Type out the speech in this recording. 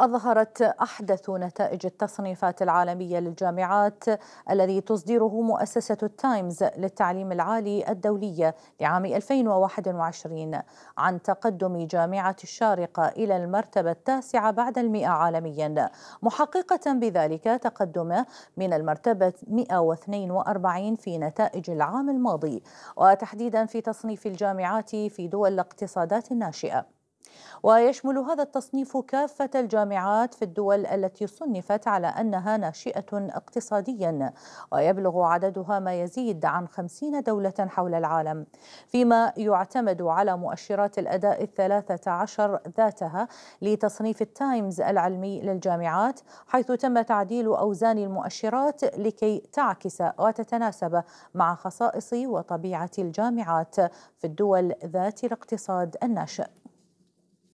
أظهرت أحدث نتائج التصنيفات العالمية للجامعات الذي تصدره مؤسسة التايمز للتعليم العالي الدولية لعام 2021 عن تقدم جامعة الشارقة إلى المرتبة التاسعة بعد المئة عالميا محققة بذلك تقدم من المرتبة 142 في نتائج العام الماضي وتحديدا في تصنيف الجامعات في دول الاقتصادات الناشئة ويشمل هذا التصنيف كافة الجامعات في الدول التي صنفت على أنها ناشئة اقتصاديا ويبلغ عددها ما يزيد عن خمسين دولة حول العالم فيما يعتمد على مؤشرات الأداء الثلاثة عشر ذاتها لتصنيف التايمز العلمي للجامعات حيث تم تعديل أوزان المؤشرات لكي تعكس وتتناسب مع خصائص وطبيعة الجامعات في الدول ذات الاقتصاد الناشئ